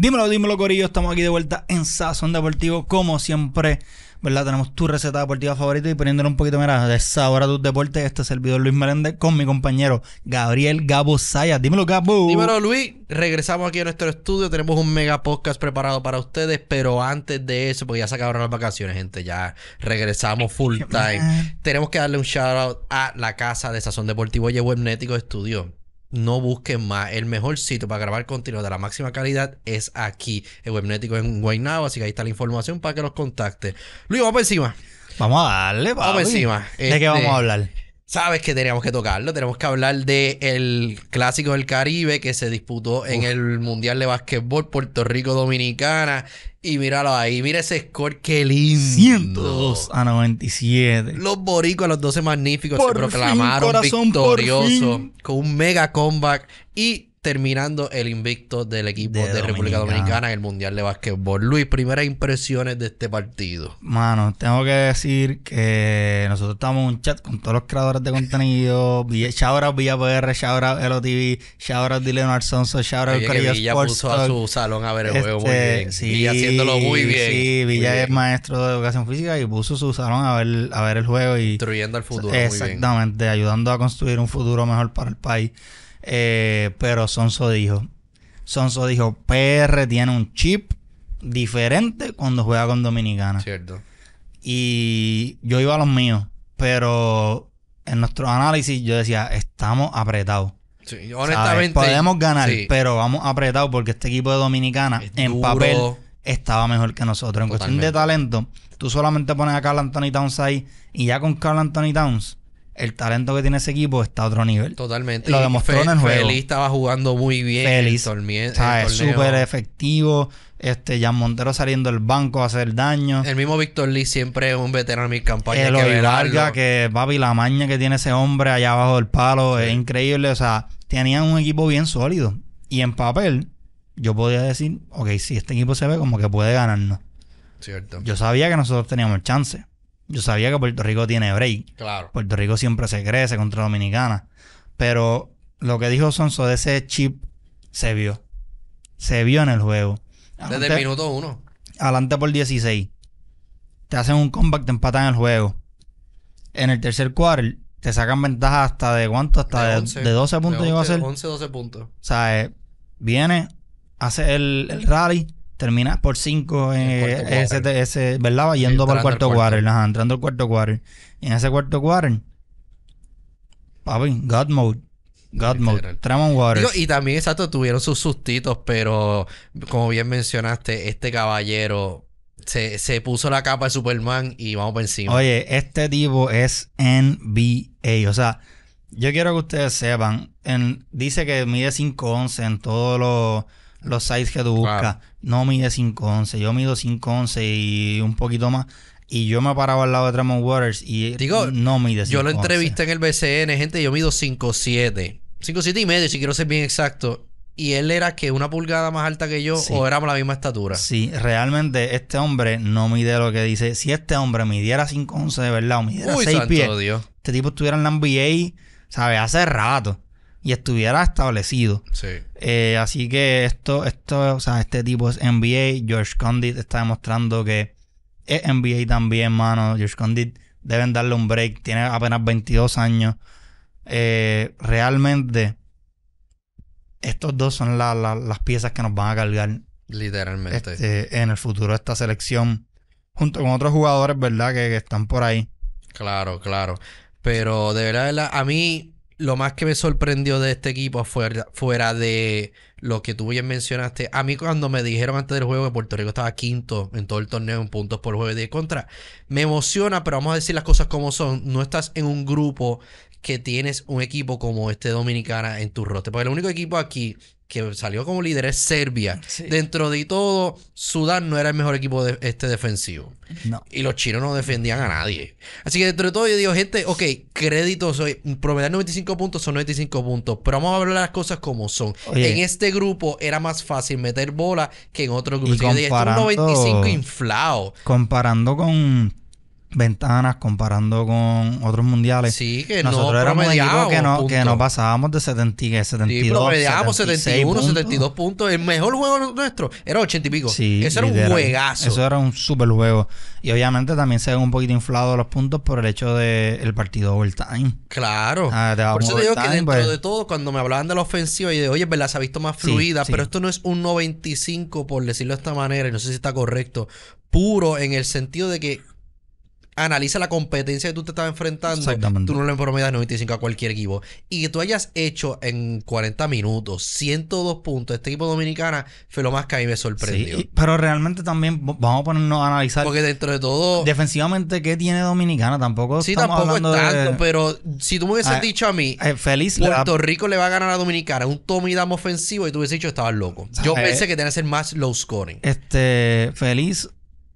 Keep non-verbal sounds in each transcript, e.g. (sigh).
Dímelo, dímelo, Corillo. Estamos aquí de vuelta en Sazón Deportivo. Como siempre, ¿verdad? Tenemos tu receta deportiva favorita y poniéndole un poquito mira, de sabor a tus deportes. Este servidor Luis Meléndez con mi compañero Gabriel Gabo Sayas. Dímelo, Gabo. Dímelo, Luis. Regresamos aquí a nuestro estudio. Tenemos un mega podcast preparado para ustedes, pero antes de eso, porque ya se acabaron las vacaciones, gente. Ya regresamos full (laughs) time. Tenemos que darle un shout out a la casa de Sazón Deportivo y webnetico Estudio no busquen más. El mejor sitio para grabar contenido de la máxima calidad es aquí, El Webnético en Guaynabo. Así que ahí está la información para que los contacte. Luis, vamos por encima. Vamos a darle, Vamos por encima. ¿De qué vamos a este, hablar? sabes que teníamos que tocarlo. Tenemos que hablar del clásico del Caribe que se disputó en el Mundial de Básquetbol Puerto Rico-Dominicana. Y míralo ahí, mira ese score, qué lindo. 102 a 97. Los boricos, los 12 magníficos, se proclamaron victoriosos con un mega comeback. Y terminando el invicto del equipo de, República Dominicana en el Mundial de Básquetbol. Luis, primeras impresiones de este partido. Mano, tengo que decir que nosotros estamos en un chat con todos los creadores de contenido. (laughs) Shoutout Villa PR, Shoutout L.O.T.V., TV, Dileon de Leonard Sonso, Villa puso a su salón a ver el juego muy este, bien. Sí, Villa haciéndolo muy bien. Sí, Villa es maestro de educación física y puso su salón a ver, a ver el juego. y Construyendo el futuro. Exactamente, muy bien. ayudando a construir un futuro mejor para el país. Eh, pero Sonso dijo, Sonso dijo, PR tiene un chip diferente cuando juega con Dominicana. Cierto. Y yo iba a los míos, pero en nuestro análisis yo decía, estamos apretados. Sí, honestamente. Podemos ganar, pero vamos apretados porque este equipo de Dominicana en papel estaba mejor que nosotros. En cuestión de talento, tú solamente pones a Carl Anthony Towns ahí y ya con Carl Anthony Towns el talento que tiene ese equipo está a otro nivel. Totalmente. Lo demostró en el juego. Feliz estaba jugando muy bien. Feliz. Es súper efectivo. Este, Jan Montero saliendo del banco a hacer daño. El mismo Víctor Lee siempre es un veterano en mi campaña. El que que papi, la maña que tiene ese hombre allá abajo del palo es increíble. O sea, tenían un equipo bien sólido. Y en papel, yo podía decir, ok, si este equipo se ve como que puede ganarnos. Cierto. Yo sabía que nosotros teníamos el chance yo sabía que Puerto Rico tiene break. Claro. Puerto Rico siempre se crece contra Dominicana. Pero lo que dijo Sonso de ese chip se vio. Se vio en el juego. Desde el minuto uno. Adelante por 16. Te hacen un comeback, te empatan el juego. En el tercer quarter te sacan ventaja hasta de cuánto? Hasta de, 12 puntos 11, a ser. 11, 12 puntos. O sea, eh, viene, hace el rally terminas por 5 eh, ese, ese, ¿verdad? Yendo por el cuarto, quarter, entrando al cuarto quarter. Y en ese cuarto quarter, papi, God mode. God mode, Tramon Waters. y también, exacto, tuvieron sus sustitos, pero como bien mencionaste, este caballero se, se puso la capa de Superman y vamos por encima. Oye, este tipo es NBA. O sea, yo quiero que ustedes sepan, dice que mide 5'11 en todos los los sites que tú buscas. No mide 5'11, yo mido 5'11 y un poquito más. Y yo me paraba al lado de Tremont Waters y Digo, no mide 5'11. Yo lo entrevisté en el BCN, gente, yo mido 5'7. 5'7 y medio, si quiero ser bien exacto. Y él era que una pulgada más alta que yo o éramos la misma estatura. Sí, realmente este hombre no mide lo que dice. Si este hombre midiera 5'11 de verdad o midiera 6 pies, este tipo estuviera en la NBA, ¿sabes? Hace rato y estuviera establecido. Sí. Eh, así que esto, esto, o sea, este tipo es NBA. George Condit está demostrando que es NBA también, mano. George Condit deben darle un break. Tiene apenas 22 años. Eh, realmente, estos dos son las piezas que nos van a cargar. Literalmente. Este, en el futuro de esta selección. Junto con otros jugadores, ¿verdad? Que, están por ahí. Claro, claro. Pero de verdad a mí lo más que me sorprendió de este equipo fuera, fuera de lo que tú bien mencionaste. A mí cuando me dijeron antes del juego que Puerto Rico estaba quinto en todo el torneo en puntos por jueves de contra, me emociona, pero vamos a decir las cosas como son. No estás en un grupo que tienes un equipo como este Dominicana en tu rostro. Porque el único equipo aquí que salió como líder es Serbia. Dentro de todo, Sudán no era el mejor equipo este defensivo. Y los chinos no defendían a nadie. Así que dentro de todo yo digo, gente, ok, créditos, promedio 95 puntos son 95 puntos, pero vamos a hablar las cosas como son. En este grupo era más fácil meter bola que en otro grupo. Y comparando, 95 inflado. Comparando con ventanas comparando con otros mundiales. Sí, que nosotros éramos un equipo que no, pasábamos de 70, 72. Sí, 71, puntos. 72 puntos. El mejor juego nuestro era 80 y pico. Sí, Eso era un juegazo. Eso era un super juego. Y obviamente también se ven un poquito inflados los puntos por el hecho del El partido time. Claro. Ah, por eso digo que dentro pues. de todo, cuando me hablaban de la ofensiva y de, oye, verdad, se ha visto más fluida, pero esto no es un 95, por decirlo de esta manera, y no sé si está correcto, puro en el sentido de que analiza la competencia que tú te estás enfrentando, tú no le promedias 95 a cualquier equipo. Y que tú hayas hecho en 40 minutos 102 puntos, este equipo dominicana fue lo más que a mí me sorprendió. pero realmente también vamos a ponernos a analizar. Porque dentro de todo. Defensivamente, ¿qué tiene Dominicana? Tampoco. Sí, tampoco es tanto, pero si tú me hubieses ah, dicho a mí, eh, feliz Puerto Rico le va a ganar a Dominicana un Tommy ofensivo y tú hubieses dicho, estabas loco. Yo eh, pensé que tenía que ser más low scoring. Este, feliz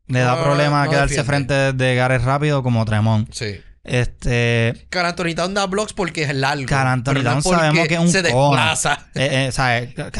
le da problema quedarse frente de Gareth rápido como Tremón. Sí. Este. Carantonitown da blocks porque es largo. Carantonitown sabemos que es un Se desplaza. Eh, eh ¿sabes? Eh,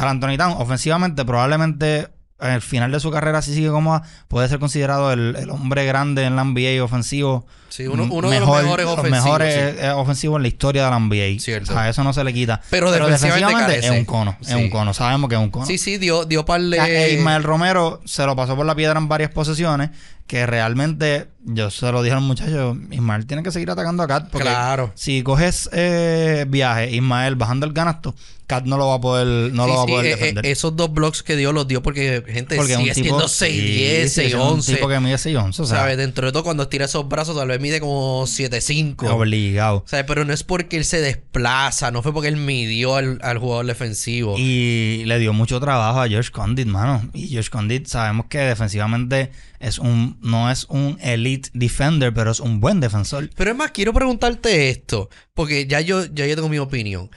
ofensivamente, probablemente ...en el final de su carrera, si sigue como puede ser considerado el, el hombre grande en la NBA ofensivo Sí, uno, de los mejores ofensivos. Mejores eh, eh, ofensivos en la historia de la NBA. A eso no se le quita. Pero, Pero defensivamente, es un cono. Es un cono. Sabemos que es un cono. Sí, sí, dio, dio leer. E Ismael Romero se lo pasó por la piedra en varias posesiones. Que realmente yo se lo dije al muchacho, Ismael tiene que seguir atacando a Kat. Porque claro. si coges eh, viaje, Ismael bajando el ganasto... Kat no lo va a poder, no lo va a poder eh, defender. Eh, esos dos blocks que dio los dio porque, gente, sigue 6, 10, 6, 11. Un tipo que mide 6, 11. ¿Sabes? Dentro de todo, cuando estira esos brazos, tal vez mide como 7, 5. Obligado. ¿Sabes? Pero no es porque él se desplaza, no fue porque él midió al, al jugador defensivo. Y le dio mucho trabajo a George Condit, mano. Y George Condit sabemos que defensivamente es un, no es un elite defender, pero es un buen defensor. Pero es más, quiero preguntarte esto, porque ya yo, ya yo tengo mi opinión.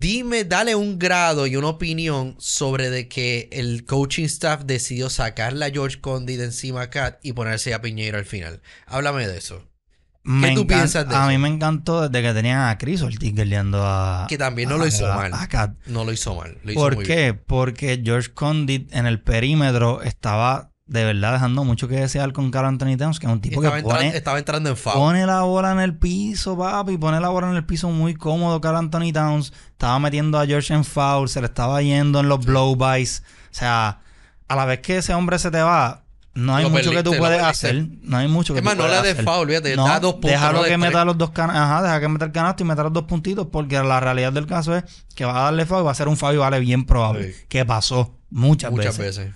Dime, dale un grado y una opinión sobre de que el coaching staff decidió sacarle a George Condit de encima a Cat y ponerse a Piñero al final. Háblame de eso. ¿Qué tú piensas de A mí me encantó desde que tenían a Chris Ortiz a. Que también no lo hizo mal. No lo hizo mal. ¿Por qué? Porque George Condit en el perímetro estaba de verdad dejando mucho que desear con Carl Anthony Towns, que es un tipo que estaba entrando en foul. Pone la bola en el piso, papi, pone la bola en el piso muy cómodo Carl Anthony Towns. Estaba metiendo a George en foul, se le estaba yendo en los blowbys. O sea, a la vez que ese hombre se te va, no hay mucho que tú puedes hacer. No hay mucho que es más, no le de foul, fíjate, no, da dos puntos. que meta los dos canastos. Ajá, deja que meta el canasto y meta los dos puntitos, porque la realidad del caso es que va a darle foul, va a ser un foul y vale bien probable. Que pasó muchas, veces.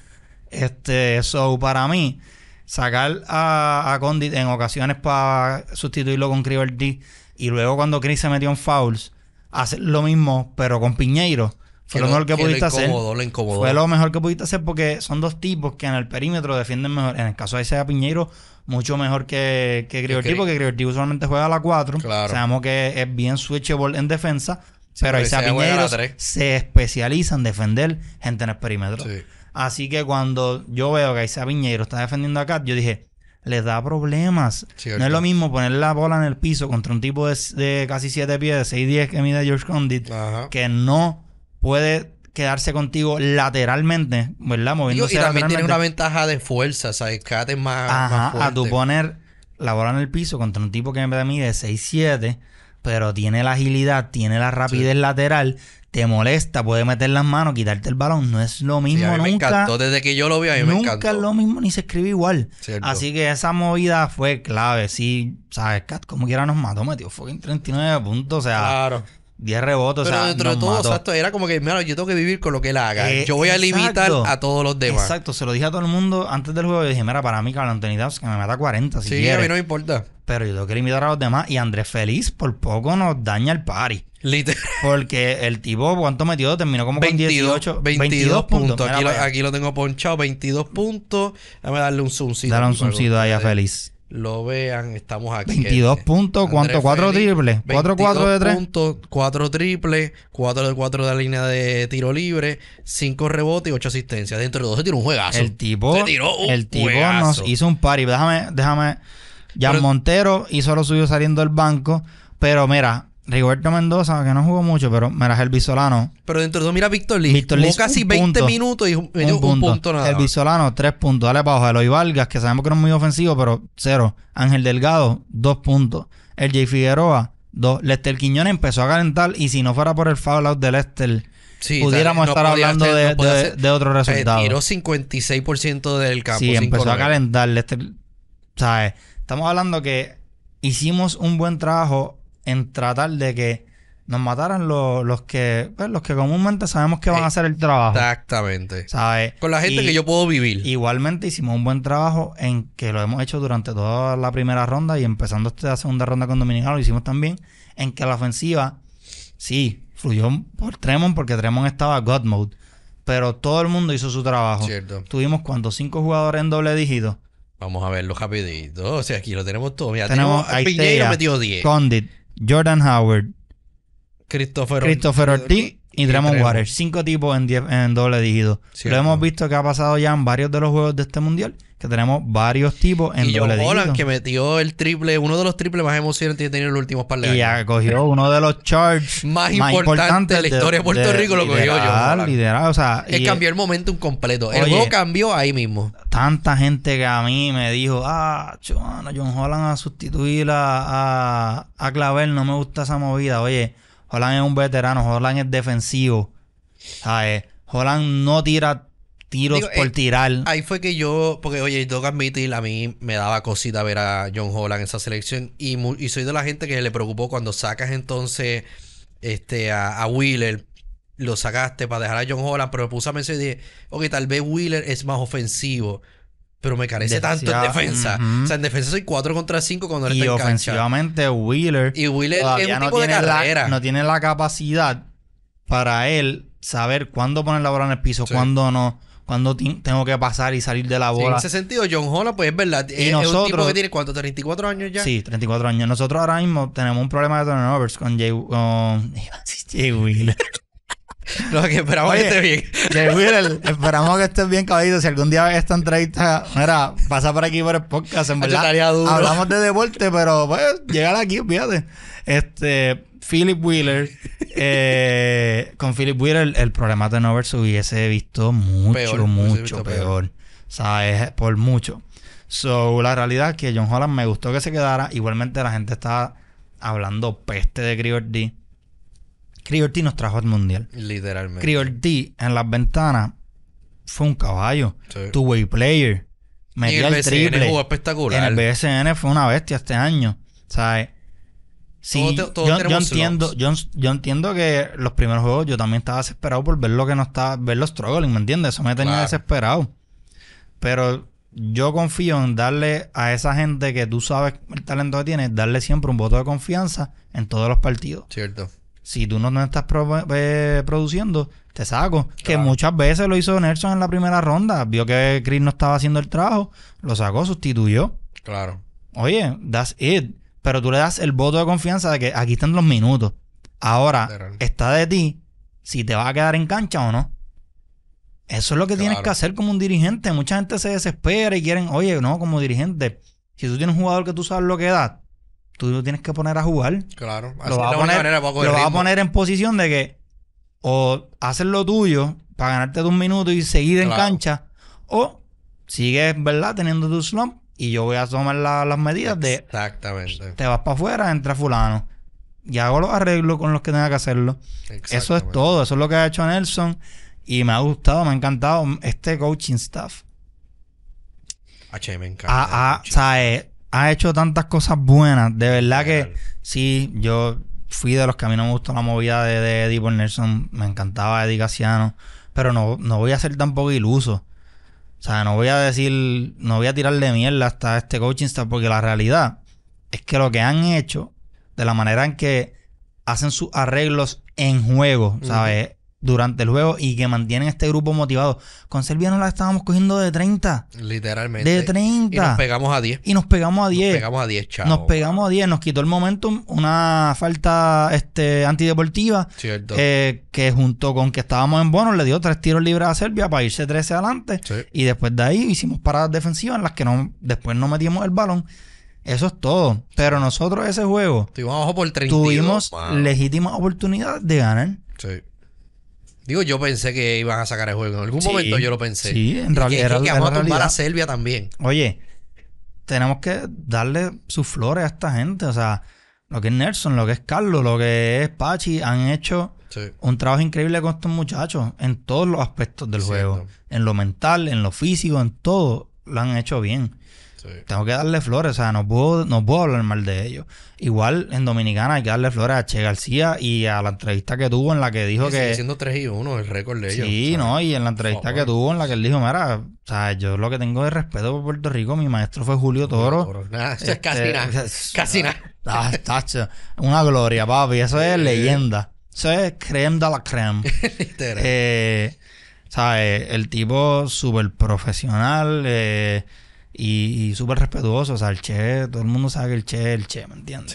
Este, eso para mí, sacar a, a Condit en ocasiones para sustituirlo con River y luego cuando Chris se metió en fouls, hacer lo mismo, pero con Piñeiro. Fue lo, mejor que, pudiste hacer. Fue lo mejor que pudiste hacer porque son dos tipos que en el perímetro defienden mejor. En el caso de Isaiah Piñeiro, mucho mejor que, que porque Grier usualmente juega a la 4. Sabemos que es bien switchable en defensa. pero Isaiah Piñeiro se especializa en defender gente en el perímetro. Sí. Así que cuando yo veo que Isa Piñeiro está defendiendo a Kat, yo dije, les da problemas. No es lo mismo poner la bola en el piso contra un tipo de, casi 7 pies, de 6'10 que mide George Condit, que no puede quedarse contigo lateralmente, ¿verdad? Moviéndose y, y también tiene una ventaja de fuerza, ¿sabes? sea, es más, Ajá, más a tu poner la bola en el piso contra un tipo que mide 6'7 pero tiene la agilidad, tiene la rapidez lateral, te molesta, puede meter las manos, quitarte el balón. No es lo mismo nunca. Desde que yo lo vi, a nunca es lo mismo, ni se escribe igual. Así que esa movida fue clave. Sí, sabes, Cat, como quiera nos mató, metió en 39 puntos. O sea, claro. 10 rebotes. o sea, dentro de todo, exacto, era como que, mira, yo tengo que vivir con lo que él haga. Eh, yo voy a limitar a todos los demás. Exacto, se lo dije a todo el mundo antes del juego. Yo dije, mira, para mí, Carl Anthony que me mata 40. Si sí, a mí no me importa. Pero yo tengo que limitar a los demás. Y Andrés Feliz por poco nos daña el party. Literal. Porque el tipo, ¿cuánto metió? Terminó como con 18. 22, puntos. Aquí lo, tengo ponchado, 22 puntos. Déjame darle un zoomcito. Dale un zoomcito ahí a Feliz lo vean. Estamos aquí. 22 puntos, ¿cuánto? 4 triples. 4 4 de 3. 4 triples, 4 de 4 de la línea de tiro libre, 5 rebotes y 8 asistencias. Dentro de 12 tiró un juegazo. El tipo, se tiró un el tipo nos hizo un party. Déjame, déjame. Jan Montero hizo lo suyo saliendo del banco. Pero mira, Rigoberto Mendoza, que no jugó mucho, pero mira, el visolano Pero dentro de dos... mira, Víctor Liz. Víctor Liz, casi 20 minutos y un, punto. un punto nada. El visolano Tres puntos. Dale para Eloy Vargas, que sabemos que no es muy ofensivo, pero Cero... Ángel Delgado, Dos puntos. El J. Figueroa, Dos... Lester Quiñones empezó a calentar y si no fuera por el foul out de Lester. Sí, pudiéramos estar hablando de, de, otro resultado. 56% del campo. Sí, empezó a calentar. Lester, ¿sabes? Estamos hablando que hicimos un buen trabajo en tratar de que nos mataran los, que pues, los que comúnmente sabemos que van a hacer el trabajo. Exactamente. ¿Sabes? Con la gente que yo puedo vivir. Igualmente hicimos un buen trabajo en que lo hemos hecho durante toda la primera ronda y empezando esta segunda ronda con Dominicano lo hicimos también en que la ofensiva sí fluyó por Tremont porque Tremont estaba God mode, pero todo el mundo hizo su trabajo. Cierto. Tuvimos cuando cinco jugadores en doble dígito. Vamos a verlo rapidito. O sea, aquí lo tenemos todo. Mira, tenemos, metió 10. Condit, Jordan Howard, Christopher, Ortiz y, Draymond Waters. Cinco tipos en, en doble dígito. Lo hemos visto que ha pasado ya en varios de los juegos de este mundial que tenemos varios tipos en y John Holland, que metió el triple, uno de los triples más emocionantes que he tenido en los últimos par de Y acogió (laughs) uno de los charts más, importantes de la historia de, Puerto Rico, lo cogió John o sea, cambió el momento un completo. el juego cambió ahí mismo. Tanta gente que a mí me dijo, ah, chumano. John Holland a sustituir a, a, Clavel, no me gusta esa movida. Oye, Holland es un veterano, Holland es defensivo. Holland no tira tiros por eh, tirar. Ahí fue que yo, porque oye, tengo que admitir, a mí me daba cosita ver a John Holland en esa selección y, soy de la gente que le preocupó cuando sacas entonces este, a, Wheeler, lo sacaste para dejar a John Holland, pero me puse a pensar y dije, ok, tal vez Wheeler es más ofensivo. Pero me carece tanto en defensa. O sea, en defensa soy 4 contra 5 cuando él está en ofensivamente, Wheeler. Y Wheeler es un no tipo de carrera. no tiene la capacidad para él saber cuándo poner la bola en el piso, cuándo no cuando tengo que pasar y salir de la bola. Sí, en ese sentido, John Holland, pues es verdad. es, un tipo que tiene, ¿cuánto? ¿34 años ya? Sí, 34 años. Nosotros ahora mismo tenemos un problema de turnovers con Jay, con (laughs) Jay Wheeler. (laughs) Lo que esperamos que esté bien. Jay Wheeler, esperamos que estés bien, caballito. Si algún día ves esta entrevista, mira, pasa por aquí por el podcast, en verdad. Hablamos de deporte, pero pues, llegar aquí, fíjate. Este, Philip Wheeler, eh, con Philip Wheeler el, problema de Turnover se hubiese visto mucho, mucho peor. ¿Sabes? Por mucho. So, la realidad es que John Holland me gustó que se quedara. Igualmente la gente estaba hablando peste de Creole D. nos trajo al mundial. Literalmente. D en las ventanas fue un caballo. Tu way player. Metía el, el Jugó espectacular. En el BSN fue una bestia este año. ¿Sabes? Sí, yo, entiendo, yo, yo, entiendo que los primeros juegos yo también estaba desesperado por ver lo que no estaba, ver los struggling, ¿me entiendes? Eso me tenía desesperado. Pero yo confío en darle a esa gente que tú sabes el talento que tiene, darle siempre un voto de confianza en todos los partidos. Cierto. Si tú no, no estás eh, produciendo, te saco. Que muchas veces lo hizo Nelson en la primera ronda. Vio que Chris no estaba haciendo el trabajo, lo sacó, sustituyó. Claro. Oye, that's it pero tú le das el voto de confianza de que aquí están los minutos. Ahora está de ti si te vas a quedar en cancha o no. Eso es lo que tienes que hacer como un dirigente. Mucha gente se desespera y quieren, oye, no, como dirigente, si tú tienes un jugador que tú sabes lo que da, tú lo tienes que poner a jugar. Claro, lo vas a, poner, a poner en posición de que o haces lo tuyo para ganarte un minutos y seguir en cancha, o sigues, ¿verdad?, teniendo tu slump y yo voy a tomar las medidas de... Exactamente. Te vas para afuera, entra fulano. Y hago los arreglos con los que tenga que hacerlo. Eso es todo. Eso es lo que ha hecho Nelson. Y me ha gustado, me ha encantado este coaching staff. H, me encanta. Ha, este eh, ha hecho tantas cosas buenas. De verdad que sí, yo fui de los que a mí no me gustó la movida de, de Eddie por Nelson. Me encantaba Eddie Casiano. Pero no, no voy a ser tampoco iluso. O sea, no voy a decir, no voy a tirar de mierda hasta este coaching está, porque la realidad es que lo que han hecho, de la manera en que hacen sus arreglos en juego, ¿sabes? durante el juego y que mantienen este grupo motivado. Con Serbia nos la estábamos cogiendo de 30. Literalmente. De 30. Y nos pegamos a 10. Y nos pegamos a 10. Nos pegamos a 10, Nos pegamos a 10. Nos quitó el momento una falta este, antideportiva. Cierto. Eh, que junto con que estábamos en bonos le dio tres tiros libres a Serbia para irse 13 adelante. Y después de ahí hicimos paradas defensivas en las que no, después no metíamos el balón. Eso es todo. Pero nosotros ese juego... Tuvimos, por 32, tuvimos legítima oportunidad de ganar. Sí. Digo, yo pensé que iban a sacar el juego. En algún momento yo lo pensé. Sí, en realidad. Y que, a tumbar a Serbia también. Oye, tenemos que darle sus flores a esta gente. O sea, lo que es Nelson, lo que es Carlos, lo que es Pachi, han hecho un trabajo increíble con estos muchachos en todos los aspectos del juego. En lo mental, en lo físico, en todo, lo han hecho bien. Tengo que darle flores, o sea, no puedo, no puedo hablar mal de ellos. Igual en Dominicana hay que darle flores a Che García y a la entrevista que tuvo en la que dijo que. siendo 3 y 1 el récord de ellos. Sí, no, y en la entrevista que tuvo en la que él dijo, mira, o sea, yo lo que tengo de respeto por Puerto Rico, mi maestro fue Julio Toro. Eso (laughs) es este, casi nada. (laughs) Casi nada. Ah, una gloria, papi. Eso es leyenda. Eso es creme de la creme. (laughs) Literal. Eh, sea, El tipo súper profesional. Eh, y, y súper respetuoso. O sea, el Che, todo el mundo sabe que el Che es el Che, ¿me entiendes?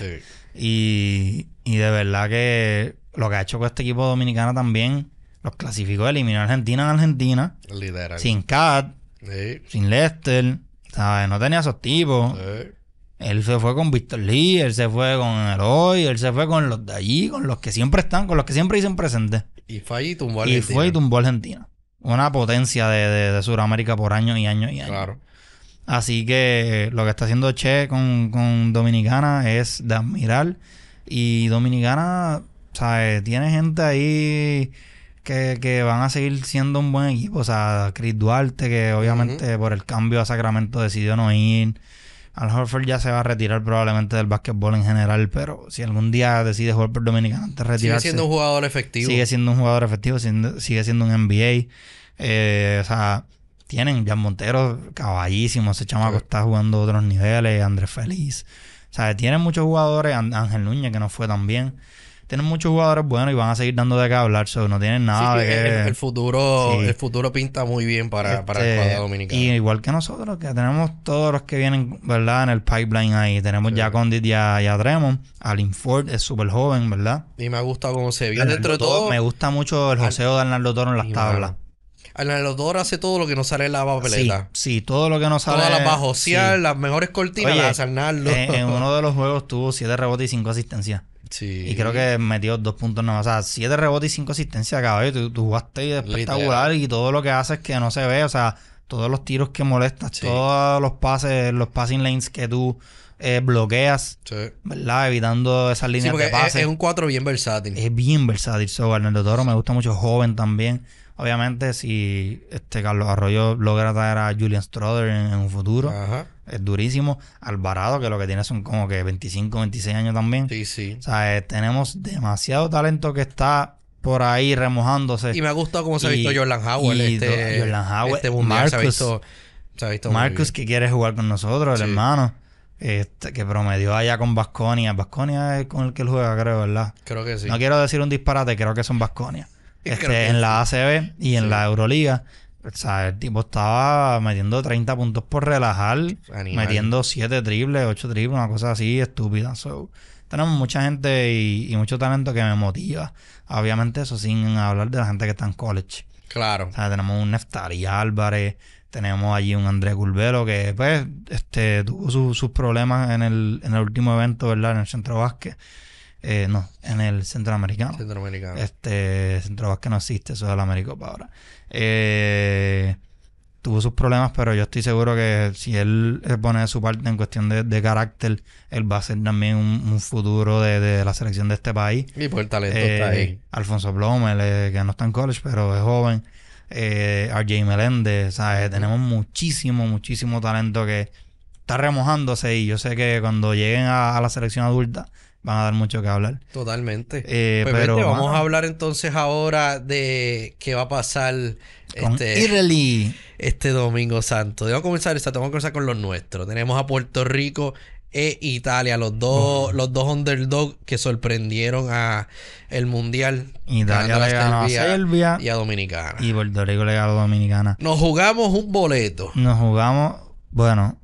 Sí. Y, y de verdad que lo que ha hecho con este equipo dominicano también, los clasificó, eliminó a Argentina en Argentina. Literal. Sin Cat, sin Lester, ¿sabes? No tenía esos tipos. Él se fue con Víctor Lee, él se fue con Heroy, él se fue con los de allí, con los que siempre están, con los que siempre dicen presente. Y fue y tumbó a Argentina. Y fue y tumbó a Argentina. Una potencia de, de, de Sudamérica por años y años y años. Claro. Así que lo que está haciendo Che con, Dominicana es de admirar. Y Dominicana, ¿sabes? Tiene gente ahí que, van a seguir siendo un buen equipo. O sea, Chris Duarte, que obviamente por el cambio a Sacramento decidió no ir. Al Horford ya se va a retirar probablemente del básquetbol en general, pero si algún día decide jugar por Dominicana antes de Sigue siendo un jugador efectivo. Sigue siendo un jugador efectivo, sigue siendo un NBA. Eh, o sea, tienen. Jan Montero, caballísimo. Ese chamaco está jugando otros niveles. Andrés Feliz. O sea, tienen muchos jugadores. Ángel Núñez, que no fue tan bien. Tienen muchos jugadores buenos y van a seguir dando de qué hablar. no tienen nada El, futuro, el futuro pinta muy bien este, para, el cuadro dominicano. Y igual que nosotros, que tenemos todos los que vienen, ¿verdad? En el pipeline ahí. Tenemos ya Condit y a, Alin Ford es súper joven, ¿verdad? Y me ha gustado cómo se viene dentro de todo. Me gusta mucho el joseo de Arnaldo Toro en las tablas. El hace todo lo que no sale en la papeleta. Sí, todo lo que no sale. Todas las bajos, las mejores cortinas, Arnaldo. En, uno de los juegos tuvo siete rebotes y cinco asistencias. Sí. Y creo que metió dos puntos nada más. O sea, 7 rebotes y cinco asistencias, acá, Tú, tú jugaste espectacular y todo lo que hace es que no se ve. O sea, todos los tiros que molestas, todos los pases, los passing lanes que tú eh, bloqueas, sí. ¿verdad? Evitando esas líneas sí, porque de Es, un 4 bien versátil. Es bien versátil. So, Arnaldo Toro me gusta mucho joven también. Obviamente, si este Carlos Arroyo logra traer a Julian Strother en, un futuro, es durísimo. Alvarado, que lo que tiene son como que 25, 26 años también. Sí, sí. O sea, eh, tenemos demasiado talento que está por ahí remojándose. Y me ha gustado cómo se ha visto Jordan Howell. Este, Jordan Howell, Marcus, Marcus que quiere jugar con nosotros, el hermano. Este, que promedió allá con Basconia. Basconia es con el que él juega, creo, ¿verdad? Creo que sí. No quiero decir un disparate, creo que son Basconia. (laughs) Este, en la ACB y en la Euroliga. O pues, sea, el tipo estaba metiendo 30 puntos por relajar, metiendo 7 triples, 8 triples, una cosa así estúpida. tenemos mucha gente y, mucho talento que me motiva. Obviamente, eso sin hablar de la gente que está en college. Claro. tenemos un Neftari Álvarez, tenemos allí un André Culvero que, pues, este, tuvo sus problemas en el, último evento, ¿verdad? En el centro básquet. Eh, no, en el centroamericano. Centroamericano. Este, Centro que no existe, eso es el Américo para ahora. Eh, tuvo sus problemas, pero yo estoy seguro que si él eh, pone su parte en cuestión de, carácter, él va a ser también un, futuro de, la selección de este país. Y por pues el talento está eh, ahí. Alfonso Blomel, eh, que no está en college, pero es joven. Eh, RJ Meléndez, ¿sabes? Tenemos muchísimo, muchísimo talento que está remojándose y yo sé que cuando lleguen a la selección adulta van a dar mucho que hablar. Totalmente. Eh, pues pero vamos a hablar entonces ahora de qué va a pasar este, este Domingo Santo. Debo comenzar, esta... vamos a comenzar con los nuestros. Tenemos a Puerto Rico e Italia, los dos, los dos underdog que sorprendieron a el mundial. Italia ganó a Serbia y a Dominicana. Y Puerto Rico le ganó a Dominicana. Nos jugamos un boleto. Nos jugamos, bueno,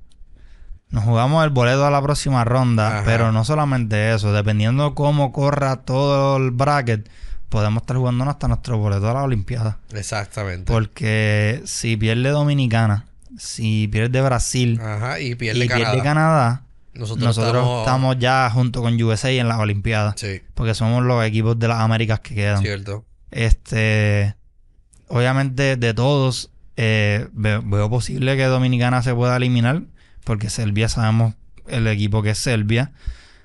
nos jugamos el boleto a la próxima ronda, pero no solamente eso, dependiendo cómo corra todo el bracket, podemos estar jugando hasta nuestro boleto a la Olimpiada. Exactamente. Porque si pierde Dominicana, si pierde Brasil y pierde, Canadá. nosotros, estamos... ya junto con USA en la olimpiada Porque somos los equipos de las Américas que quedan. Cierto. Este, obviamente de todos, eh, veo posible que Dominicana se pueda eliminar porque Serbia sabemos el equipo que es Serbia.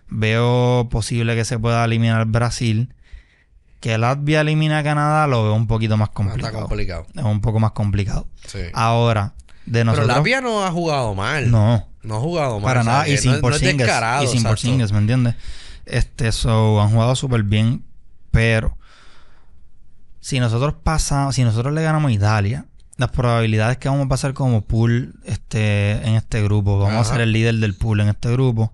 Veo posible que se pueda eliminar Brasil. Que Latvia elimine a Canadá lo veo un poquito más complicado. Es un poco más complicado. Ahora, de nosotros. Pero Latvia no ha jugado mal. No. No ha jugado mal. Para nada. Y sin no, y sin ¿me entiendes? Este, so, han jugado súper bien. Pero, si nosotros pasamos, si nosotros le ganamos a Italia, las probabilidades que vamos a pasar como pool este, en este grupo, vamos a ser el líder del pool en este grupo,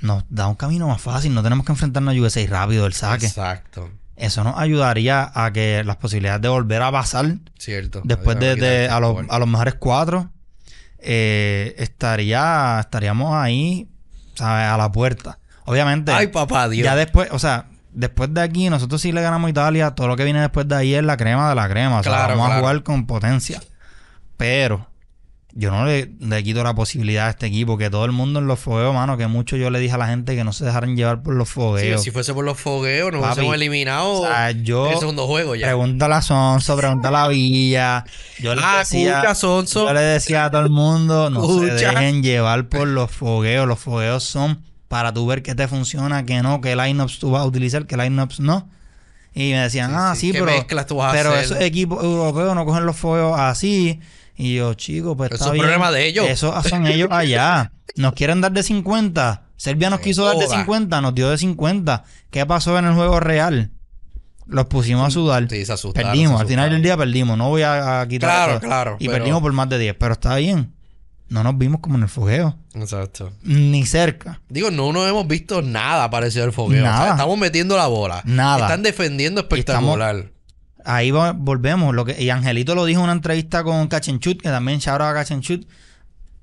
nos da un camino más fácil, no tenemos que enfrentarnos a 6 rápido el saque. Exacto. Eso nos ayudaría a que las posibilidades de volver a pasar Cierto. después de, a, los, a, los, mejores cuatro eh, estaría, estaríamos ahí ¿sabes? a la puerta. Obviamente. Ay, papá, Dios. Ya después, o sea, después de aquí, nosotros sí le ganamos a Italia, todo lo que viene después de ahí es la crema de la crema. O sea, vamos a jugar con potencia. Pero yo no le, quito la posibilidad a este equipo, que todo el mundo en los fogueos, mano, que mucho yo le dije a la gente que no se dejaran llevar por los fogueos. si fuese por los fogueos, nos hubiésemos eliminado o sea, yo, segundo juego ya. Pregúntale a Sonso, pregúntale a Villa. Yo le ah, decía, Yo le decía a todo el mundo, no se dejen llevar por los fogueos. Los fogueos son para tú ver qué te funciona, que no, qué lineups tú vas a utilizar, qué lineups no. Y me decían, ah, sí, pero, pero esos equipos europeos no cogen los fuegos así. Y yo, chico, pues pero está problema de ellos. Eso son ellos allá. Nos quieren dar de 50. Serbia nos quiso dar de 50, nos dio de 50. ¿Qué pasó en el juego real? Los pusimos a sudar. Perdimos. Al final del día perdimos. No voy a, quitar. Claro, claro. Y perdimos por más de 10. Pero está bien no nos vimos como en el fogueo. Exacto. Ni cerca. Digo, no nos hemos visto nada parecido al fogueo. Nada. O estamos metiendo la bola. Nada. Están defendiendo espectacular. Ahí volvemos. Lo que, y Angelito lo dijo en una entrevista con Cachenchut, que también shout a Cachenchut.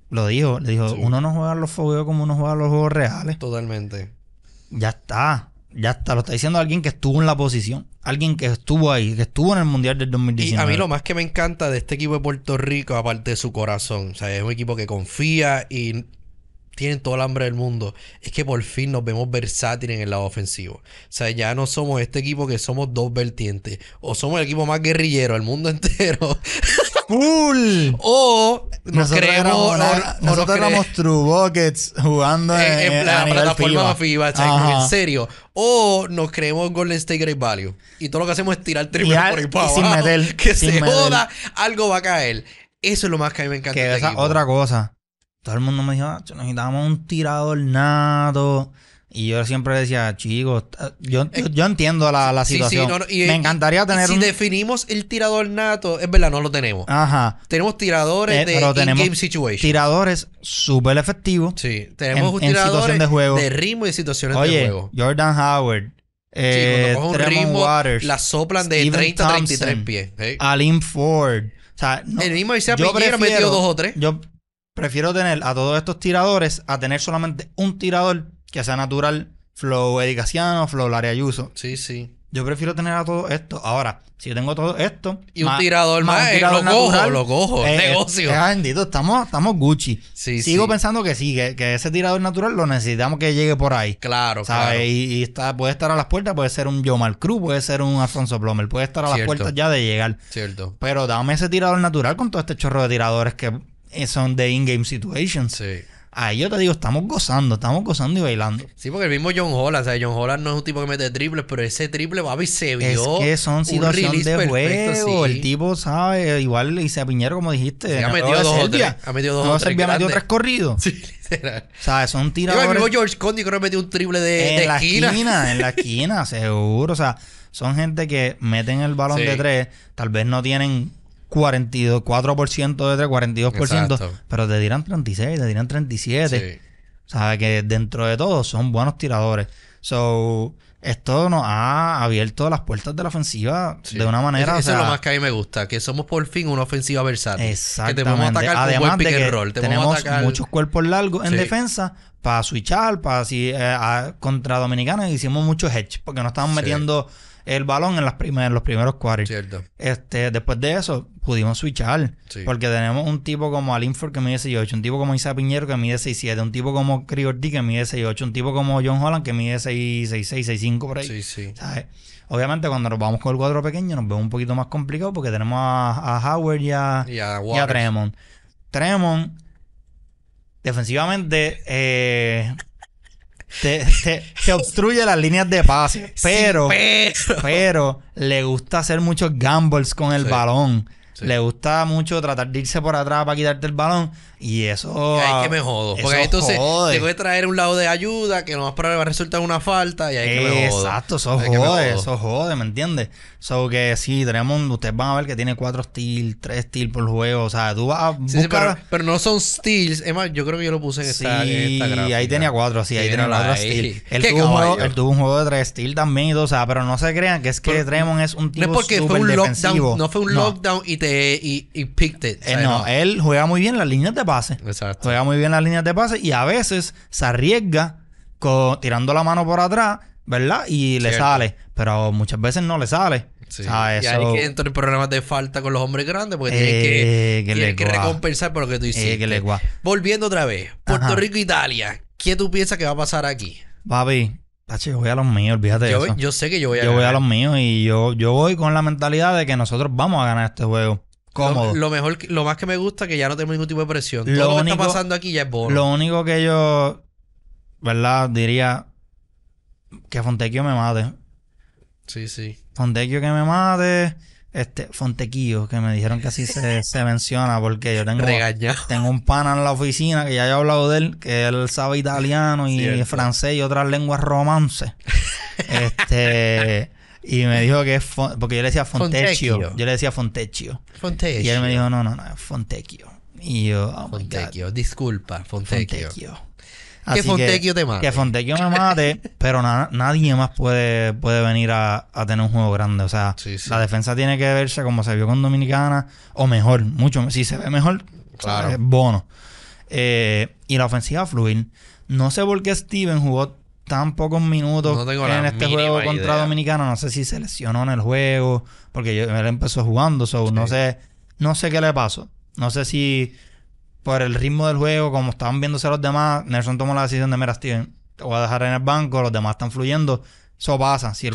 Lo dijo. Le dijo, uno no juega los fogueos como uno juega los juegos reales. Totalmente. Ya está ya está, lo está diciendo alguien que estuvo en la posición, alguien que estuvo ahí, que estuvo en el Mundial del 2019. Y a mí lo más que me encanta de este equipo de Puerto Rico, aparte de su corazón, o sea, es un equipo que confía y tiene todo el hambre del mundo, es que por fin nos vemos versátiles en el lado ofensivo. O sea, ya no somos este equipo que somos dos vertientes, o somos el equipo más guerrillero del mundo (laughs) entero cool. O nos creemos. nosotros éramos True Buckets jugando eh, en, la plataforma FIBA, en serio. O nos creemos Golden State Great Value. Y todo lo que hacemos es tirar triple por el pavo. Sin meter, (laughs) que se joda, algo va a caer. Eso es lo más que a mí me encanta. Que este esa otra cosa. Todo el mundo me dijo, ah, necesitábamos un tirador nato. Y yo siempre decía, chicos, eh, yo, entiendo la, situación. y, Me encantaría tener. Si definimos el tirador nato, es verdad, no lo tenemos. Ajá. Tenemos tiradores eh, de game situation. Tiradores súper efectivos. Sí, tenemos un en de, juego. de ritmo y situaciones de juego. Jordan Howard. Eh, sí, Waters, la soplan de 30 33 pies. ¿eh? Alim Ford. el mismo Isaac Piñera metió dos o tres. Yo prefiero tener a todos estos tiradores a tener solamente un tirador que sea natural, flow o flow de Ayuso. Sí, sí. Yo prefiero tener a todo esto. Ahora, si yo tengo todo esto. Y un tirador más. Eh, lo cojo, lo cojo. Eh, negocio. Eh, bendito, estamos, estamos Gucci. Sí, Sigo pensando que sí, que, ese tirador natural lo necesitamos que llegue por ahí. Claro, claro. Y, está, puede estar a las puertas, puede ser un Jomal Cruz, puede ser un Alfonso Plomer, puede estar a las puertas ya de llegar. Cierto. Pero dame ese tirador natural con todo este chorro de tiradores que son de in-game situations. Sí. Ahí yo te digo, estamos gozando, estamos gozando y bailando. Sí, porque el mismo John Holland, o sea, John Holland no es un tipo que mete triples, pero ese triple, y se vio. Es que son situaciones de perfecto, juego. El tipo sabe, igual hice se piñero, como dijiste. ha, metido dos tres, ha metido dos no, o tres. ha metido tres corridos. Sí, literal. O sea, son tiradores. Yo, el mismo George Condi creo que metió un triple de, en la esquina. en la (laughs) esquina, seguro. O sea, son gente que meten el balón de tres, tal vez no tienen 44% de 3, 42%, pero te dirán 36, te dirán 37. O sea, que dentro de todo son buenos tiradores. So, esto nos ha abierto las puertas de la ofensiva de una manera. Eso, es lo más que a mí me gusta, que somos por fin una ofensiva versátil. Exactamente. Que te podemos atacar Además con buen tenemos muchos cuerpos largos en defensa para switchar, para eh, así... contra dominicanos hicimos muchos hedge, porque no estaban metiendo el balón en, las primeras, los primeros cuartos. Este, después de eso, pudimos switchar. Porque tenemos un tipo como Alinford, que mide 6'8". un tipo como Isa Piñero que mide 6'7, un tipo como Criorti que mide 6'8, un tipo como John Holland que mide 6'6, 6'5 por ahí. Sí, sí. ¿sabes? Obviamente cuando nos vamos con el cuadro pequeño nos vemos un poquito más complicado porque tenemos a, Howard y a, y a, Tremont. Tremont, defensivamente, eh, te, te, obstruye las líneas de pase. Pero, pero, le gusta hacer muchos gambles con el balón. Le gusta mucho tratar de irse por atrás para quitarte el balón. Y eso. Ahí que me ah, jodo. Porque entonces jode. tengo que traer un lado de ayuda que no más va a resultar una falta y ahí que me jodo. Exacto, eso jode, eso jode, ¿me entiendes? So que sí, tenemos. Ustedes van a ver que tiene cuatro steals, tres steals por juego. O sea, tú vas a. buscar... pero, no son steals. Es más, yo creo que yo lo puse en esta. Sí, ahí tenía cuatro, sí, ahí tenía cuatro steals. Él tuvo, un juego, él tuvo un juego de tres steals también, o sea, pero no se crean que es que es un tipo. No es porque fue un lockdown, no fue un lockdown y te. y, y picked it. Eh, no, él juega muy bien las líneas de pase. Exacto. Juega muy bien las líneas de pase y a veces se arriesga tirando la mano por atrás, ¿verdad? Y le sale. Pero muchas veces no le sale. Sí. eso... Y ahí que entrar el de falta con los hombres grandes porque eh, que, que recompensar por lo que tú eh, hiciste. Volviendo otra vez, Puerto Rico-Italia. ¿Qué tú piensas que va a pasar aquí? Papi, Pache, yo voy a los míos, olvídate yo, de eso. Yo sé que yo voy a Yo voy a los míos y yo, yo voy con la mentalidad de que nosotros vamos a ganar este juego. Lo, mejor, lo más que me gusta es que ya no tengo ningún tipo de presión. Lo Todo lo que está pasando aquí ya es bono. Lo único que yo, ¿verdad? Diría que Fontequio me mate. Sí, sí. Fontequio que me mate. Este, Fontequillo, que me dijeron que así se, (laughs) menciona, porque yo tengo, tengo un pana en la oficina que ya he hablado de él, que él sabe italiano y francés y otras lenguas romances. (laughs) Este. Y me dijo que es... Porque yo le decía Fontecchio. Yo le decía Fontecchio. Fontecchio. Y él me dijo, no, no, no, es Fontecchio. Y yo, oh Fontecchio, disculpa, Fontecchio. Fontecchio. que Fontecchio te mate. Que Fontecchio me mate, pero nadie más puede, puede venir a, a, tener un juego grande. O sea, la defensa tiene que verse como se vio con Dominicana, o mejor, mucho. Si se ve mejor, claro. bono. Eh, y la ofensiva fluir. No sé por qué Steven jugó tan pocos minutos en este juego contra Dominicano. No sé si se lesionó en el juego, porque yo, él empezó jugando, so, no sé, no sé qué le pasó. No sé si por el ritmo del juego, como estaban viéndose los demás, Nelson tomó la decisión de, mira, Steven, te voy a dejar en el banco, los demás están fluyendo. Eso pasa. Si,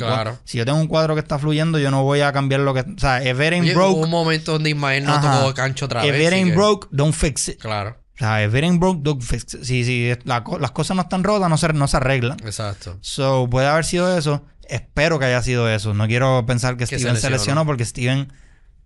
si yo tengo un cuadro que está fluyendo, yo no voy a cambiar lo que... O sea, if it ain't broke... un momento donde Ismael no cancho otra vez. If broke, don't fix it. Claro. ¿Sabes? sea, broke Si, las cosas no están rotas, no se, no se arreglan. Exacto. So, puede haber sido eso. Espero que haya sido eso. No quiero pensar que, Steven se lesionó, porque Steven,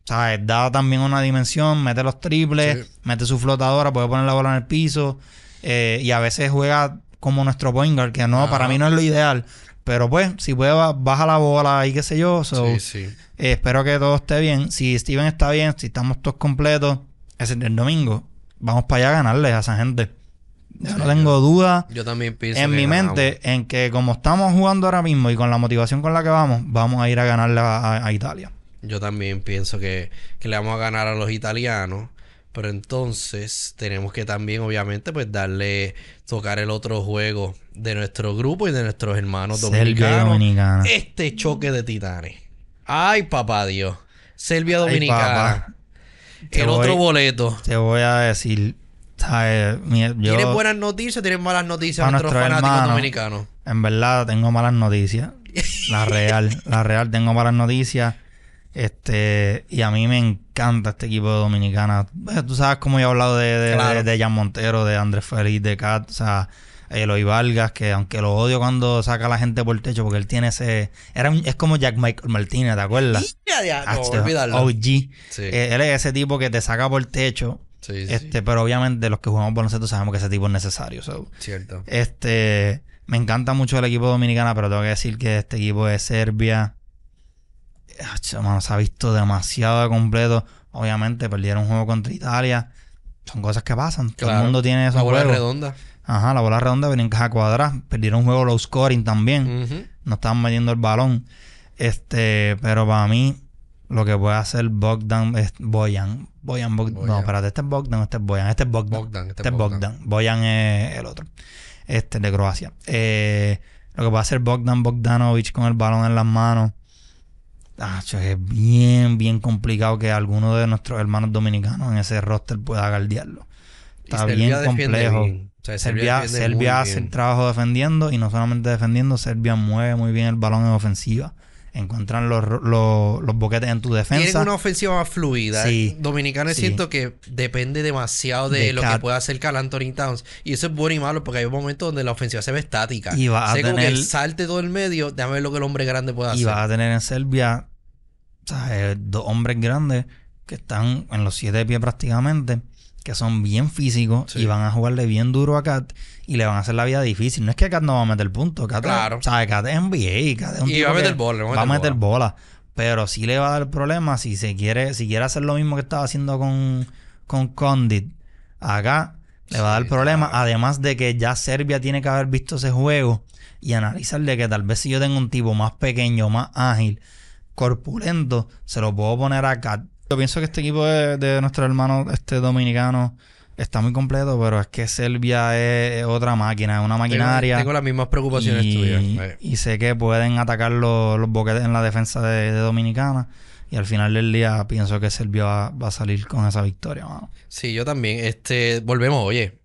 ¿sabes? Da también una dimensión, mete los triples, mete su flotadora, puede poner la bola en el piso. Eh, y a veces juega como nuestro point que no, para mí no es lo ideal. Pero pues, si puede, baja la bola y qué sé yo. sí, sí. Eh, espero que todo esté bien. Si Steven está bien, si estamos todos completos, es el domingo vamos para allá a ganarles a esa gente. Yo no tengo duda yo también pienso en mi mente en que como estamos jugando ahora mismo y con la motivación con la que vamos, vamos a ir a ganarle a, Italia. Yo también pienso que, le vamos a ganar a los italianos, pero entonces tenemos que también obviamente pues darle, tocar el otro juego de nuestro grupo y de nuestros hermanos Serbia dominicanos. Este choque de titanes. Ay, papá Dios. Serbia Dominicana el otro boleto. Te voy a decir. ¿Tienes buenas noticias o tienes malas noticias para nuestros fanáticos dominicanos? En verdad, tengo malas noticias. La (laughs) real, la real, tengo malas noticias. Este, y a mí me encanta este equipo de Dominicana. Tú sabes cómo yo he hablado de, de, Jan Montero, de Andrés Feliz, de Cat, o sea, Eloy Vargas, que aunque lo odio cuando saca a la gente por el techo, porque él tiene ese. Era es como Jack Michael Martínez, ¿te acuerdas? Ya, ya, eh, él es ese tipo que te saca por el techo. este, Pero obviamente los que jugamos baloncesto sabemos que ese tipo es necesario. Cierto. Este, me encanta mucho el equipo dominicana, pero tengo que decir que este equipo de Serbia se ha visto demasiado de completo. Obviamente perdieron un juego contra Italia. Son cosas que pasan. Todo el mundo tiene esos redonda. Ajá, la bola redonda venía en caja cuadrada. Perdieron un juego low scoring también. No estaban metiendo el balón. Este, pero para mí, lo que puede hacer Bogdan es Boyan. Boyan, No, espérate, este es Bogdan, este es Boyan. Este es Bogdan. este, es este Bogdan. Boyan es el otro. Este, de Croacia. Eh, lo que puede hacer Bogdan Bogdanovic con el balón en las manos. es bien, bien complicado que alguno de nuestros hermanos dominicanos en ese roster pueda galdearlo. Está bien complejo. Serbia, Serbia hace el trabajo defendiendo y no solamente defendiendo, Serbia mueve muy bien el balón en ofensiva. Encuentran los, boquetes en tu defensa. Tienen una ofensiva más fluida. Sí, Dominicano siento que depende demasiado de, lo que pueda hacer Carl Anthony Towns. Y eso es bueno y malo porque hay un momento donde la ofensiva se ve estática. Y va a tener... Que salte todo el medio, déjame ver lo que el hombre grande puede hacer. Y va a tener en Serbia eh, dos hombres grandes que están en los siete pies prácticamente que son bien físicos y van a jugarle bien duro a Cat y le van a hacer la vida difícil. No es que Kat no va a meter punto, Cat, claro. sabe, Cat es NBA, es un y va a meter bola, va a meter bola. pero sí le va a dar problema si se quiere si quiere hacer lo mismo que estaba haciendo con con Condit acá le va a dar problema. Además de que ya Serbia tiene que haber visto ese juego y analizarle que tal vez si yo tengo un tipo más pequeño, más ágil, corpulento, se lo puedo poner a Kat... Yo pienso que este equipo de, nuestro hermano este dominicano está muy completo, pero es que Serbia es otra máquina, es una maquinaria. Tengo, las mismas preocupaciones y, tuyas. Eh. Y sé que pueden atacar los, los boquetes en la defensa de, Dominicana. Y al final del día pienso que Serbia va, a salir con esa victoria, Sí, yo también. Este, volvemos, oye,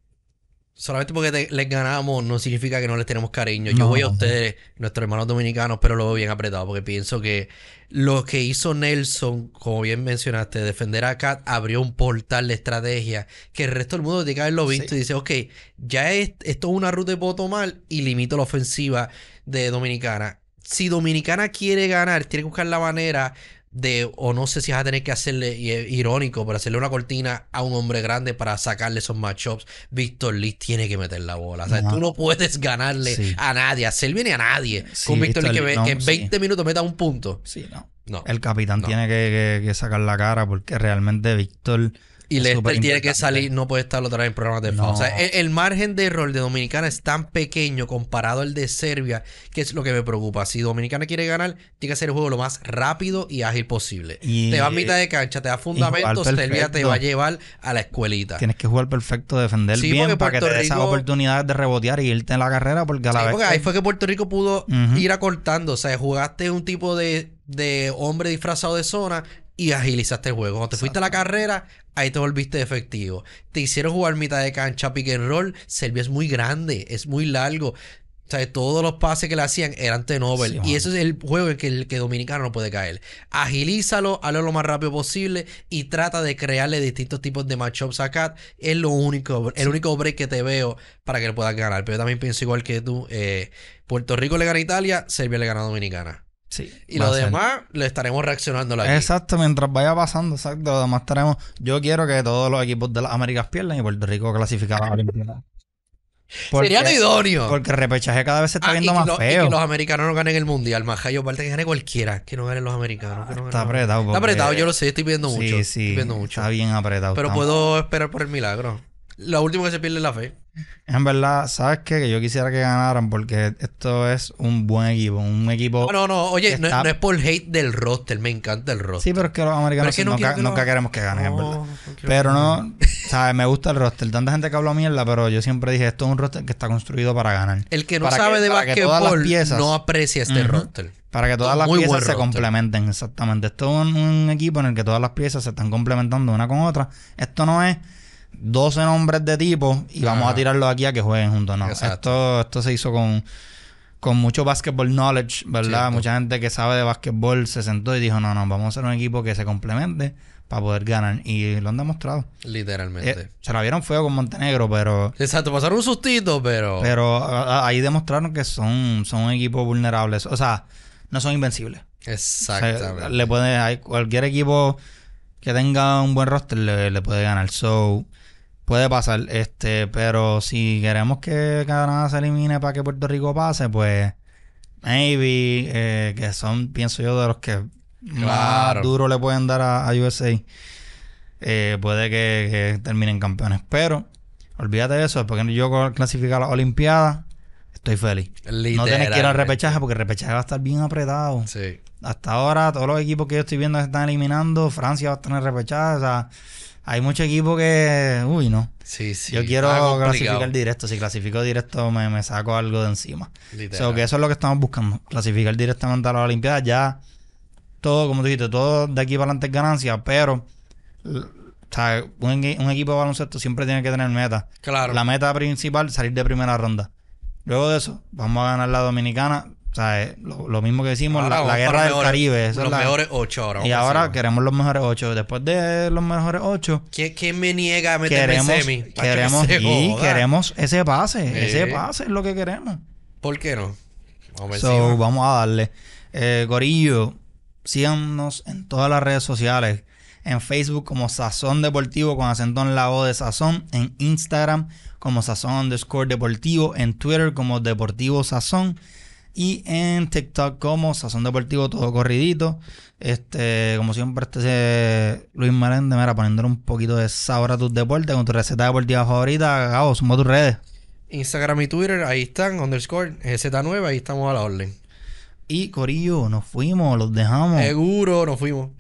solamente porque les ganamos no significa que no les tenemos cariño. Yo voy a ustedes, nuestros hermanos dominicanos, pero lo veo bien apretado porque pienso que lo que hizo Nelson, como bien mencionaste, defender a Kat, abrió un portal de estrategia que el resto del mundo tiene que haberlo visto y dice, ok, ya es, esto es una ruta de voto mal y limito la ofensiva de Dominicana. Si Dominicana quiere ganar, tiene que buscar la manera de, o no sé si vas a tener que hacerle irónico, pero hacerle una cortina a un hombre grande para sacarle esos matchups. Víctor Lee tiene que meter la bola. O sea, tú no puedes ganarle a nadie, a bien a nadie con Víctor Lee que, en 20 minutos meta un punto. Sí, no. el capitán tiene que, que, sacar la cara porque realmente Víctor y Lester tiene que salir, no puede estar otra vez en programas de no. O sea, el, margen de error de Dominicana es tan pequeño comparado al de Serbia, que es lo que me preocupa. Si Dominicana quiere ganar, tiene que hacer el juego lo más rápido y ágil posible. te va a mitad de cancha, te da fundamentos, Serbia te va a llevar a la escuelita. Tienes que jugar perfecto, defender bien para que te dé esa oportunidades de rebotear y irte en la carrera, porque a la ahí fue que Puerto Rico pudo ir acortando. O sea, jugaste un tipo de de hombre disfrazado de zona y agilizaste el juego. Cuando te fuiste a la carrera, ahí te volviste efectivo. Te hicieron jugar mitad de cancha, pick and roll. Serbia es muy grande, es muy largo. O sea, todos los pases que le hacían eran tenover. y ese es el juego en que el que Dominicano no puede caer. Agilízalo, hazlo lo más rápido posible y trata de crearle distintos tipos de matchups a Cat. Es lo único, el único break que te veo para que lo puedas ganar. Pero yo también pienso igual que tú. Eh, Puerto Rico le gana a Italia, Serbia le gana a Dominicana. Y lo demás le estaremos reaccionando la Exacto, mientras vaya pasando, exacto. Lo demás estaremos. Yo quiero que todos los equipos de las Américas pierdan y Puerto Rico clasificara a la Sería lo idóneo. Porque el repechaje cada vez se está ah, viendo más feo. Y que los americanos no ganen el mundial. Más yo parte que gane cualquiera. Que no ganen los americanos. está apretado. Está apretado, yo lo sé. Estoy viendo mucho. Sí, sí. Estoy mucho. Está bien apretado. Pero puedo esperar por el milagro. Lo último que se pierde es la fe. En verdad, ¿sabes qué? Que yo quisiera que ganaran porque esto es un buen equipo. Un equipo. No, no, no oye, no, es por hate del roster, me encanta el roster. Sí, pero es que los americanos nunca, queremos que ganen, en verdad. Pero no, ¿sabes? Me gusta el roster. Tanta gente que habla mierda, pero yo siempre dije, esto es un roster que está construido para ganar. El que no sabe de basquetbol no aprecia este roster. Para que todas las piezas se complementen, exactamente. Esto es un equipo en el que todas las piezas se están complementando una con otra. Esto no es 12 nombres de tipo y vamos a tirarlos aquí a que jueguen juntos. No, esto, esto, se hizo con, con mucho basketball knowledge, ¿verdad? Mucha gente que sabe de basketball se sentó y dijo, no, no, vamos a hacer un equipo que se complemente para poder ganar. Y lo han demostrado. Literalmente. Eh, se la vieron fuego con Montenegro, pero... Exacto, pasaron un sustito, pero... Pero ahí demostraron que son, son un vulnerables. O sea, no son invencibles. Exactamente. le puede, hay, cualquier equipo que tenga un buen roster le, le puede ganar. So, Puede pasar, este, pero si queremos que Canadá se elimine para que Puerto Rico pase, pues maybe, eh, que son, pienso yo, de los que más duro le pueden dar a, a USA, eh, puede que, terminen campeones. Pero, olvídate de eso, porque yo clasificar a las Olimpiadas, estoy feliz. No tienes que ir al repechaje, porque el repechaje va a estar bien apretado. Sí. Hasta ahora, todos los equipos que yo estoy viendo se están eliminando, Francia va a tener repechaje, o sea hay mucho equipo que, uy, no. Sí, sí. Yo quiero clasificar directo. Si clasifico directo, me, me saco algo de encima. Literal. sea, que eso es lo que estamos buscando. Clasificar directamente a la Olimpiada. Ya todo, como tú dijiste, todo de aquí para adelante es ganancia, pero o un, equipo de baloncesto siempre tiene que tener meta. Claro. La meta principal, salir de primera ronda. Luego de eso, vamos a ganar la Dominicana sea, lo, mismo que decimos, la, guerra del Caribe. los mejores ocho ahora. Y ahora queremos los mejores ocho. Después de los mejores ocho. ¿Quién, me niega a meterme queremos, semi? Queremos, y queremos ese pase. Ese pase es lo que queremos. ¿Por qué no? Vamos, a darle. Eh, gorillo, síganos en todas las redes sociales. En Facebook como Sazón Deportivo con acento en la O de Sazón. En Instagram como Sazón underscore Deportivo. En Twitter como Deportivo Sazón y en TikTok como Sazón Deportivo, todo corridito. Este, como siempre, este eh, Luis Marende, mira, poniéndole un poquito de sabor a tus deportes con tu receta deportiva favorita. Gabo, suma tus redes. Instagram y Twitter, ahí están, underscore, Z9, ahí estamos a la orden. Y Corillo, nos fuimos, los dejamos. Seguro, nos fuimos.